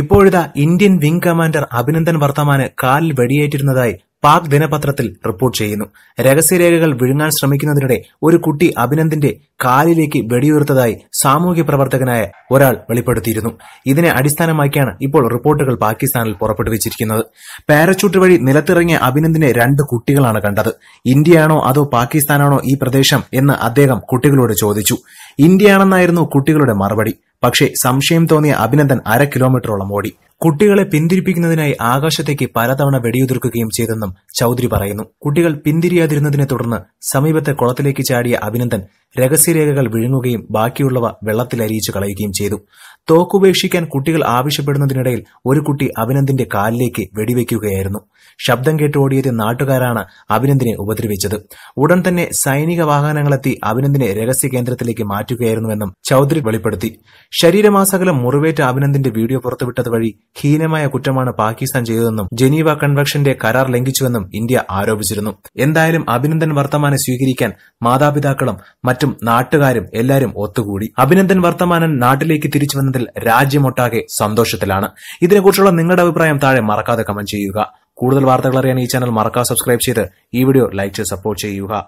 ഇപ്പോഴിതാ Indian wing commander Abhinandan Varthaman കാലിൽ വെടിയേറ്റിരുന്നതായി പാക് ദിനപത്രത്തിൽ റിപ്പോർട്ട് ചെയ്യുന്നു രഹസ്യരേഖകൾ വിഴുങ്ങാൻ ശ്രമിക്കുന്നതിനിടെ ഒരു കുട്ടി അഭിനന്ദിന്റെ കാലിലേക്ക് വെടിയുയർത്തതായി സാമൂഹ്യ പ്രവർത്തകനായ ഒരാൾ വെളിപ്പെടുത്തിയിരുന്നു ഇതിനെ അടിസ്ഥാനമാക്കിയാണ് ഇപ്പോൾ റിപ്പോർട്ടുകൾ പാകിസ്ഥാനിൽ പുറപ്പെടുവിച്ചിരിക്കുന്നത് പാരച്യൂട്ട് വഴി നിലത്തിറങ്ങിയ അഭിനന്ദിനെ രണ്ട് കുട്ടികളാണ് കണ്ടത് ഇന്ത്യയാണോ അതോ പാകിസ്ഥാനാണോ ഈ പ്രദേശം എന്ന് അദ്ദേഹം കുട്ടികളോട് ചോദിച്ചു ഇന്ത്യയാണെന്നായിരുന്നു കുട്ടികളുടെ മറുപടി പക്ഷേ സംശയം തോന്നിയ അഭിനന്ദൻ അര കിലോമീറ്ററോളം ഓടി കുട്ടികളെ പിന്തിരിപ്പിക്കുന്നതിനായി ആകാശത്തേക്ക് പലതവണ വെടിയുതിർക്കുകയും ചെയ്തെന്നും ചൌധരി പറയുന്നു കുട്ടികൾ പിന്തിരിയാതിരുന്നതിനെ തുടർന്ന് സമീപത്തെ കുളത്തിലേക്ക് ചാടിയ അഭിനന്ദൻ രഹസ്യരേഖകൾ വിഴുങ്ങുകയും ബാക്കിയുള്ളവ വെള്ളത്തിലരിയിച്ചു കളയുകയും ചെയ്തു തോക്കുപേക്ഷിക്കാൻ കുട്ടികൾ ആവശ്യപ്പെടുന്നതിനിടയിൽ ഒരു കുട്ടി അഭിനന്ദിന്റെ കാലിലേക്ക് വെടിവെക്കുകയായിരുന്നു ശബ്ദം കേട്ട് ഓടിയത് നാട്ടുകാരാണ് അഭിനന്ദിനെ ഉപദ്രവിച്ചത് ഉടൻ തന്നെ സൈനിക വാഹനങ്ങളെത്തി അഭിനന്ദിനെ രഹസ്യ കേന്ദ്രത്തിലേക്ക് മാറ്റുകയായിരുന്നുവെന്നും ചൌധരി വെളിപ്പെടുത്തി ശരീരമാസകലം മുറിവേറ്റ അഭിനന്ദിന്റെ വീഡിയോ പുറത്തുവിട്ടത് വഴി ഹീനമായ കുറ്റമാണ് പാകിസ്ഥാൻ ചെയ്തതെന്നും ജനീവ കൺവെൻഷന്റെ കരാർ ലംഘിച്ചുവെന്നും ഇന്ത്യ ആരോപിച്ചിരുന്നു എന്തായാലും അഭിനന്ദൻ വർത്തമാനം സ്വീകരിക്കാൻ മാതാപിതാക്കളും മറ്റ് മറ്റും നാട്ടുകാരും എല്ലാവരും ഒത്തുകൂടി അഭിനന്ദൻ വർത്തമാനൻ നാട്ടിലേക്ക് തിരിച്ചു വന്നതിൽ രാജ്യമൊട്ടാകെ സന്തോഷത്തിലാണ് ഇതിനെക്കുറിച്ചുള്ള നിങ്ങളുടെ അഭിപ്രായം താഴെ മറക്കാതെ കമന്റ് ചെയ്യുക കൂടുതൽ വാർത്തകൾ അറിയാൻ ഈ ചാനൽ മറക്കാതെ സബ്സ്ക്രൈബ് ചെയ്ത് ഈ വീഡിയോ ലൈക്ക് ചെയ്ത് സപ്പോർട്ട് ചെയ്യുക